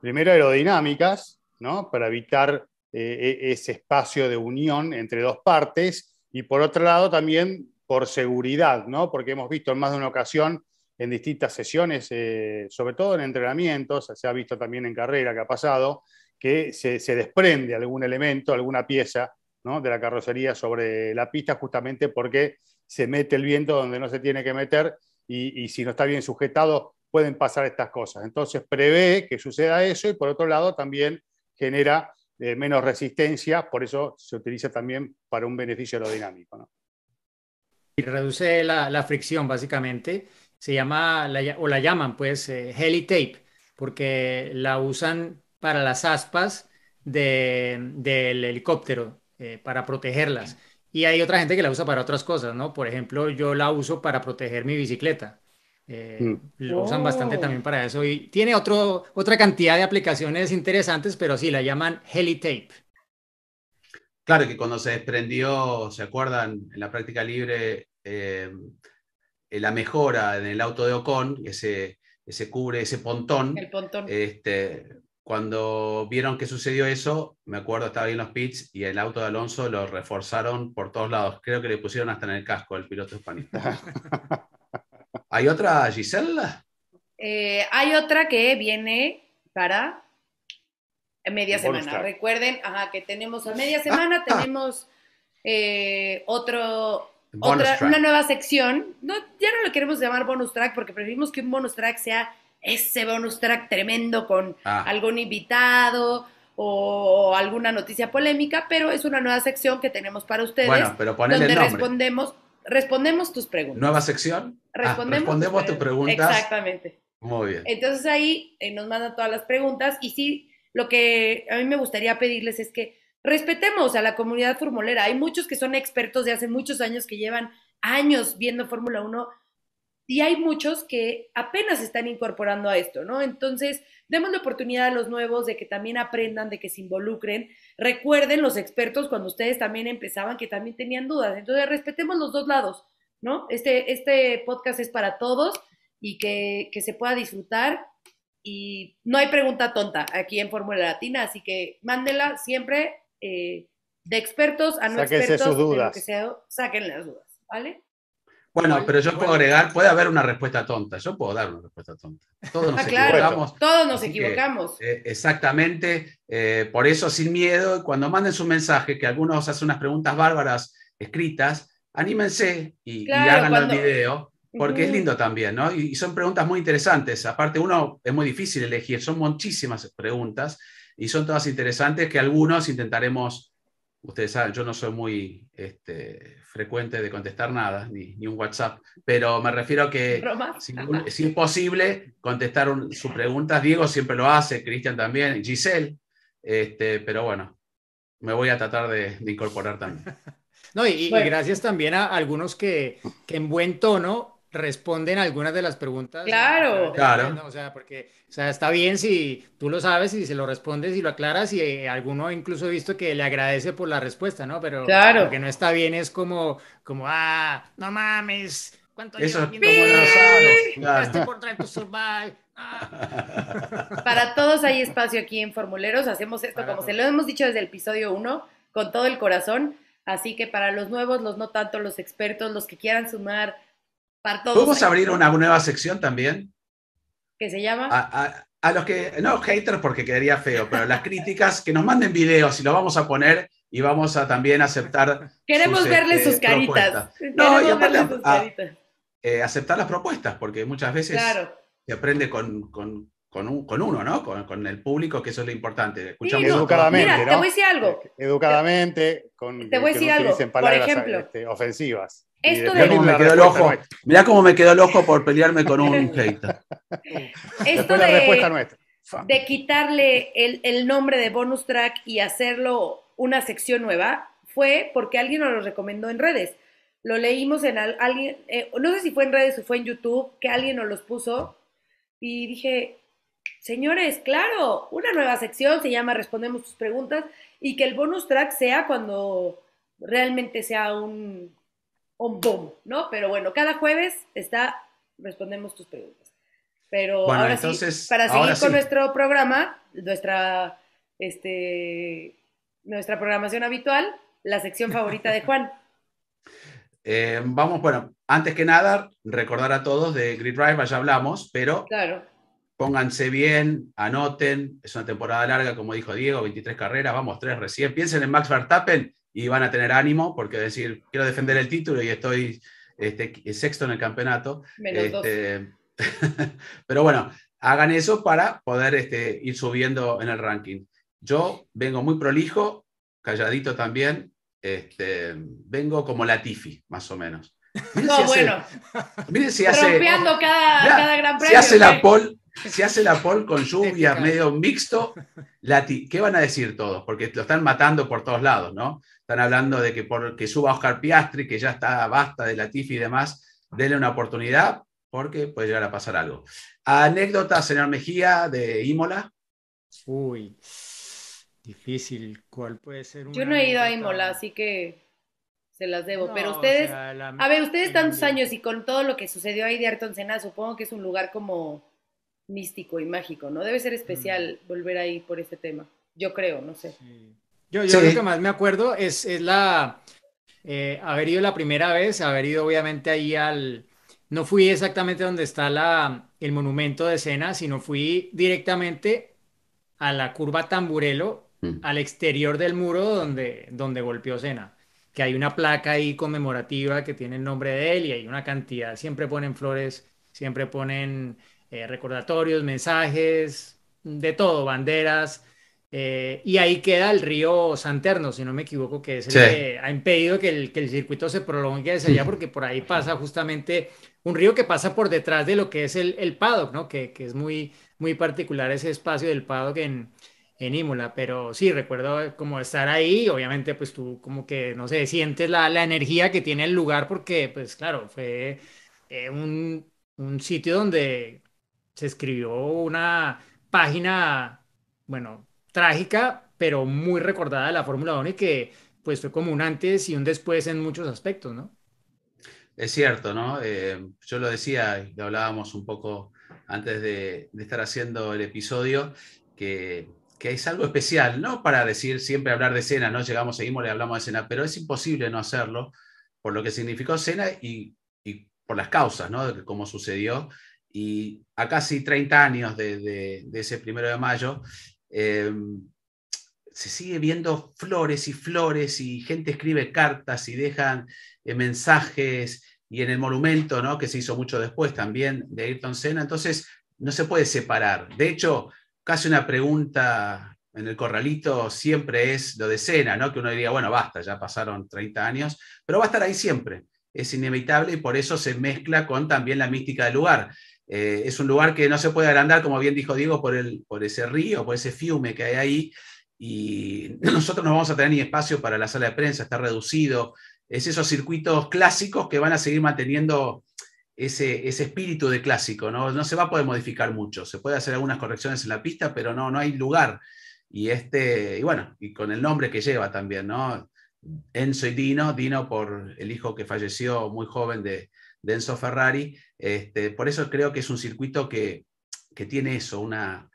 primero, aerodinámicas, ¿no? para evitar eh, e, ese espacio de unión entre dos partes, y por otro lado, también por seguridad, ¿no? porque hemos visto en más de una ocasión en distintas sesiones, eh, sobre todo en entrenamientos, se ha visto también en carrera que ha pasado, que se, desprende algún elemento, alguna pieza de la carrocería sobre la pista justamente porque se mete el viento donde no se tiene que meter y, si no está bien sujetado pueden pasar estas cosas. Entonces prevé que suceda eso y por otro lado también genera eh, menos resistencia, por eso se utiliza también para un beneficio aerodinámico. Y reduce la fricción básicamente se llama, o la llaman pues, eh, heli tape, porque la usan para las aspas del helicóptero, eh, para protegerlas. Y hay otra gente que la usa para otras cosas, ¿no? Por ejemplo, yo la uso para proteger mi bicicleta. Eh, mm. Lo usan bastante también oh. para eso. Y tiene otro, otra cantidad de aplicaciones interesantes, pero sí, la llaman heli tape. Claro que cuando se desprendió, ¿se acuerdan? En la práctica libre, eh, la mejora en el auto de Ocon, ese, se cubre, ese pontón. El pontón. Este, cuando vieron que sucedió eso, me acuerdo, estaba ahí en los pits y el auto de Alonso lo reforzaron por todos lados. Creo que le pusieron hasta en el casco al piloto hispanista. ¿Hay otra, Gisela? Eh, hay otra que viene para media semana. Recuerden que tenemos a media ah. semana, tenemos eh, otro, otra, una nueva sección. No, ya no lo queremos llamar bonus track porque preferimos que un bonus track sea ese bonus track tremendo con ah. algún invitado o alguna noticia polémica, pero es una nueva sección que tenemos para ustedes. Bueno, pero donde respondemos, respondemos tus preguntas. Nueva sección. Ah, respondemos, a tus preguntas. Exactamente. Muy bien. Entonces ahí eh, nos mandan todas las preguntas y sí, lo que a mí me gustaría pedirles es que respetemos a la comunidad formulera. Hay muchos que son expertos de hace muchos años que llevan años viendo Fórmula 1 y hay muchos que apenas están incorporando a esto, ¿no? Entonces, demos la oportunidad a los nuevos de que también aprendan, de que se involucren. Recuerden los expertos cuando ustedes también empezaban que también tenían dudas. Entonces, respetemos los dos lados, ¿no? Este, este podcast es para todos y que, que se pueda disfrutar. Y no hay pregunta tonta aquí en Fórmula Latina, así que mándela siempre eh, de expertos a no expertos. Sus dudas. saquen las dudas, ¿vale? Bueno, pero yo puedo agregar, puede haber una respuesta tonta. Yo puedo dar una respuesta tonta. Todos nos ah, equivocamos. Todos nos equivocamos. Eh, exactamente. Eh, por eso, sin miedo, cuando manden su mensaje, que algunos hacen unas preguntas bárbaras escritas, anímense y, hagan el video, porque es lindo también, ¿no? y son preguntas muy interesantes. Aparte, uno es muy difícil elegir, son muchísimas preguntas y son todas interesantes que algunos intentaremos, ustedes saben, yo no soy muy este, frecuente de contestar nada, ni, un WhatsApp, pero me refiero a que es imposible contestar sus preguntas. Diego siempre lo hace, Cristian también, Giselle, este, pero bueno, me voy a tratar de, incorporar también. No, y, gracias también a algunos que en buen tono responden algunas de las preguntas. Claro. Claro. O sea, porque o sea, está bien si tú lo sabes y se lo respondes y lo aclaras y eh, alguno incluso he visto que le agradece por la respuesta, ¿no? Pero lo que no está bien es como, como ah, no mames, ¿cuánto Eso llevas es claro. por traer tu survival. Ah. Para todos hay espacio aquí en Formuleros, hacemos esto como se lo hemos dicho desde el episodio 1, con todo el corazón. Así que para los nuevos, los no tanto, los expertos, los que quieran sumar ¿Podemos abrir una nueva sección también. ¿Qué se llama? A, los que, no haters porque quedaría feo, pero las críticas, que nos manden videos y lo vamos a poner y vamos a también aceptar. Queremos sus, verles este, sus caritas. No, Queremos sus ah, caritas. Eh, aceptar las propuestas, porque muchas veces se aprende con, con, uno, ¿no? Con, el público, que eso es lo importante. Escuchamos educadamente, Mira, Te voy a decir algo. Eh, educadamente, con te voy Por eh, ejemplo, este, ofensivas. Esto de... cómo me quedó el ojo. Mirá cómo me quedó el ojo por pelearme con un hater. esto de, de quitarle el, nombre de bonus track y hacerlo una sección nueva fue porque alguien nos lo recomendó en redes. Lo leímos en alguien, eh, no sé si fue en redes o fue en YouTube, que alguien nos los puso y dije, Señores, claro, una nueva sección se llama Respondemos tus preguntas y que el bonus track sea cuando realmente sea un, boom, ¿no? Pero bueno, cada jueves está Respondemos tus preguntas. Pero ahora para seguir con nuestro programa, nuestra, este, nuestra programación habitual, la sección favorita de Juan. Eh, vamos, bueno, antes que nada, recordar a todos de Grid Drive, ya hablamos, pero claro pónganse bien, anoten, es una temporada larga, como dijo Diego, 23 carreras, vamos, tres recién. Piensen en Max Verstappen y van a tener ánimo, porque decir, quiero defender el título y estoy este, sexto en el campeonato. Este, pero bueno, hagan eso para poder este, ir subiendo en el ranking. Yo vengo muy prolijo, calladito también, vengo como Latifi, más o menos no, bueno. Hace, Cada, gran premio. Si hace la pol, hace la con lluvia, medio mixto, ¿qué van a decir todos? Porque lo están matando por todos lados, ¿no? Están hablando de que, por, que suba Oscar Piastri, que ya está basta de Latifi y demás, denle una oportunidad porque puede llegar a pasar algo. Anécdota, señor Mejía, de Imola. Uy, difícil. ¿Cuál puede ser? Una Yo no he ido a Imola, así que se las debo. pero ustedes, a ver, ustedes tantos años y con todo lo que sucedió ahí de Ayrton Senna, supongo que es un lugar como místico y mágico, ¿no? Debe ser especial mm. volver ahí por este tema. Yo creo, no sé. Yo, yo lo que más me acuerdo es, es la eh, haber ido la primera vez, haber ido obviamente ahí al. No fui exactamente donde está la, el monumento de Senna, sino fui directamente a la curva Tamburelo, mm. al exterior del muro donde, donde golpeó Senna que hay una placa ahí conmemorativa que tiene el nombre de él y hay una cantidad, siempre ponen flores, siempre ponen eh, recordatorios, mensajes, de todo, banderas. Eh, y ahí queda el río Santerno, si no me equivoco, que es el que ha impedido que el, circuito se prolongue desde allá, porque por ahí pasa justamente un río que pasa por detrás de lo que es el, el paddock, ¿no? Que, es muy, muy particular ese espacio del paddock en, en Imola, pero sí, recuerdo eh, como estar ahí, obviamente pues tú como que, no sé, sientes la, energía que tiene el lugar porque pues claro, fue eh, un, sitio donde se escribió una página, bueno, trágica, pero muy recordada de la Fórmula 1 y que pues fue como un antes y un después en muchos aspectos, ¿no? Es cierto, ¿no? Eh, yo lo decía y lo hablábamos un poco antes de, de estar haciendo el episodio, que que es algo especial, no para decir siempre hablar de cena, no llegamos, seguimos, le hablamos de cena, pero es imposible no hacerlo por lo que significó cena y, por las causas, ¿no? De cómo sucedió. Y a casi 30 años de, ese primero de mayo, em, se sigue viendo flores y flores y gente escribe cartas y dejan eh, mensajes y en el monumento, ¿no? Que se hizo mucho después también de Ayrton cena Entonces, no se puede separar. De hecho, casi una pregunta en el corralito siempre es lo de cena, ¿no? Que uno diría, bueno, basta, ya pasaron 30 años, pero va a estar ahí siempre. Es inevitable y por eso se mezcla con también la mística del lugar. Eh, es un lugar que no se puede agrandar, como bien dijo Diego, por, el, por ese río, por ese fiume que hay ahí. Y nosotros no vamos a tener ni espacio para la sala de prensa, está reducido. Es esos circuitos clásicos que van a seguir manteniendo ese, ese espíritu de clásico, ¿no? se va a poder modificar mucho, se puede hacer algunas correcciones en la pista, pero no, no hay lugar. Y, este, y bueno, y con el nombre que lleva también, ¿no? Enzo y Dino, Dino por el hijo que falleció muy joven de, Enzo Ferrari, este, por eso creo que es un circuito que, tiene eso, una,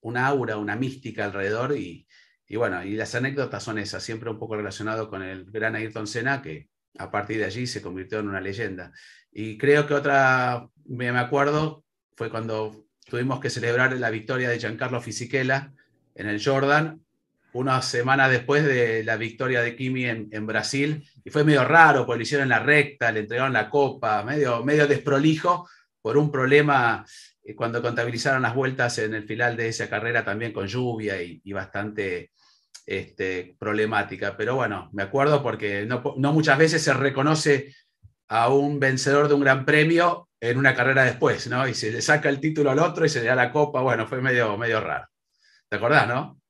una aura, una mística alrededor y, y bueno, y las anécdotas son esas, siempre un poco relacionado con el gran Ayrton Senna, que a partir de allí se convirtió en una leyenda. Y creo que otra, me acuerdo, fue cuando tuvimos que celebrar la victoria de Giancarlo Fisichella en el Jordan, unas semanas después de la victoria de Kimi en, Brasil, y fue medio raro, porque le hicieron la recta, le entregaron la copa, medio, medio desprolijo por un problema eh, cuando contabilizaron las vueltas en el final de esa carrera también con lluvia y bastante este, problemática. Pero bueno, me acuerdo porque no, muchas veces se reconoce a un vencedor de un gran premio en una carrera después, ¿no? Y se le saca el título al otro y se le da la copa. Bueno, fue medio, medio raro. ¿Te acordás, no?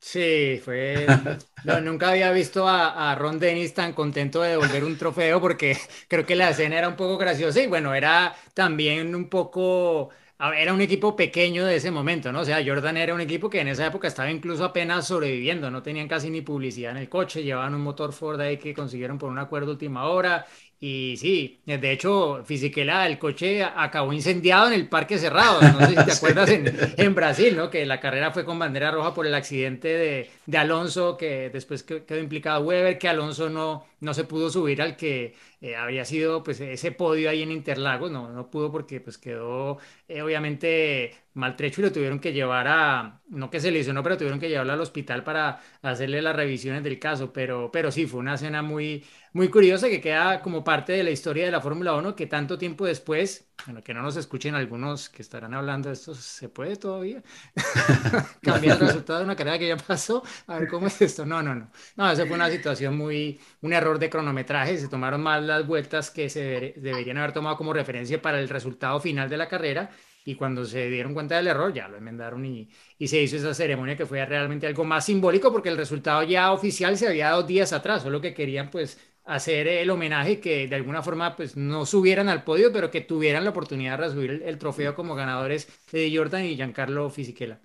Sí, fue. nunca había visto a, a, Ron Dennis tan contento de devolver un trofeo porque creo que la escena era un poco graciosa y bueno, era también un poco Ah, era un equipo pequeño de ese momento, ¿no? O sea, Jordan era un equipo que en esa época estaba incluso apenas sobreviviendo, no tenían casi ni publicidad en el coche, llevaban un motor Ford ahí que consiguieron por un acuerdo última hora. Y sí, de hecho, fisiquela, el coche acabó incendiado en el parque cerrado. No sé si te acuerdas en, Brasil, ¿no? Que la carrera fue con bandera roja por el accidente de, Alonso, que después quedó implicado Weber, que Alonso no, no se pudo subir al que eh, habría sido pues ese podio ahí en Interlagos, no, no pudo porque pues quedó eh, obviamente maltrecho y lo tuvieron que llevar a, no que se lesionó, pero tuvieron que llevarlo al hospital para hacerle las revisiones del caso, pero, pero sí, fue una escena muy, muy curiosa que queda como parte de la historia de la Fórmula 1 que tanto tiempo después, bueno, que no nos escuchen algunos que estarán hablando de esto, ¿se puede todavía cambiar el resultado de una carrera que ya pasó? A ver, ¿cómo es esto? No, no, no. No, eso fue una situación muy, un error de cronometraje, se tomaron mal las vueltas que se deberían haber tomado como referencia para el resultado final de la carrera y cuando se dieron cuenta del error, ya lo enmendaron y, se hizo esa ceremonia que fue realmente algo más simbólico porque el resultado ya oficial se había dado días atrás, solo que querían pues hacer el homenaje que de alguna forma pues no subieran al podio, pero que tuvieran la oportunidad de recibir el, trofeo como ganadores de Jordan y Giancarlo Fisichella.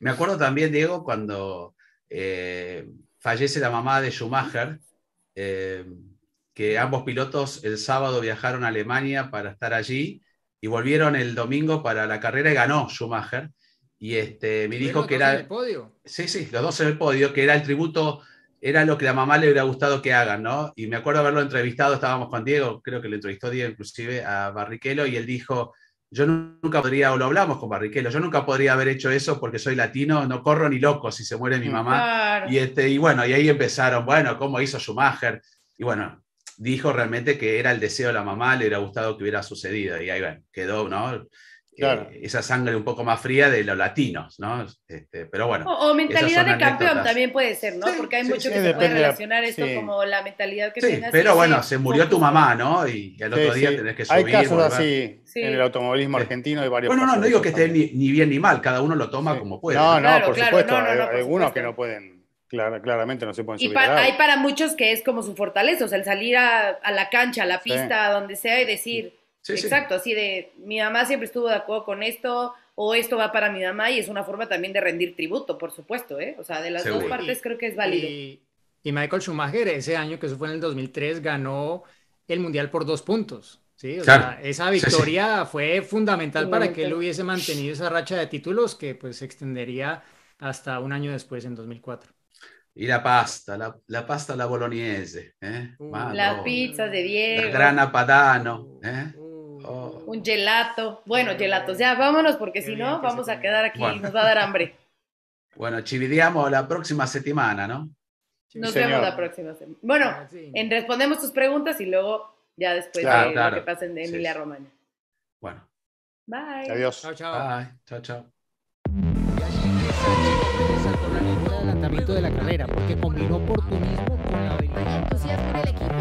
Me acuerdo también, Diego, cuando eh, fallece la mamá de Schumacher, eh, que ambos pilotos el sábado viajaron a Alemania para estar allí y volvieron el domingo para la carrera y ganó Schumacher. Y este, me dijo que era. el podio? Sí, sí, los dos el podio, que era el tributo, era lo que la mamá le hubiera gustado que hagan, ¿no? Y me acuerdo haberlo entrevistado, estábamos con Diego, creo que le entrevistó Diego inclusive a Barrichello, y él dijo: Yo nunca podría, o lo hablamos con Barrichello, yo nunca podría haber hecho eso porque soy latino, no corro ni loco si se muere mi mm, mamá. Y, este, y bueno, y ahí empezaron, bueno, ¿cómo hizo Schumacher? Y bueno, dijo realmente que era el deseo de la mamá, le hubiera gustado que hubiera sucedido. Y ahí ven, quedó, ¿no? esa sangre un poco más fría de los latinos, ¿no? Este, pero bueno. O, mentalidad de campeón también puede ser, ¿no? Porque hay mucho que se puede relacionar esto como la mentalidad que tengas. Pero bueno, se murió tu mamá, ¿no? Y, al otro día tenés que subir. Hay casos así en el automovilismo argentino y varios. Bueno, no, no digo que esté ni, bien ni mal, cada uno lo toma como puede. No, no, por supuesto. hay algunos que no pueden claramente no se pueden hay para muchos que es como su fortaleza, o sea, el salir a, la cancha, a la pista, a donde sea y decir, exacto, así de, mi mamá siempre estuvo de acuerdo con esto, o esto va para mi mamá, y es una forma también de rendir tributo, por supuesto, ¿eh? O sea, de las dos partes creo que es válido. Y, Michael Schumacher ese año, que eso fue en el 2003, ganó el Mundial por dos puntos. Sí, o sea, esa victoria fue fundamental para que él hubiese mantenido esa racha de títulos que pues se extendería hasta un año después, en 2004. Y la pasta, la, pasta la bolognese. Eh? Mm. La pizza de Diego. La grana padano. Mm, ¿eh? mm. oh. Un gelato. Bueno, gelatos, ya vámonos porque si no vamos a quedar aquí y nos va a dar hambre. Bueno, chivideamos la próxima semana, ¿no? Nos vemos la próxima semana. Bueno, ah, respondemos tus preguntas y luego ya después de lo que pasa en Emilia Romagna. Bueno. Bye. Adiós. Chao, chao. Bye. Chao, chao planteamiento de la carrera, porque combinó oportunismo con la habilidad. entusiasmo del equipo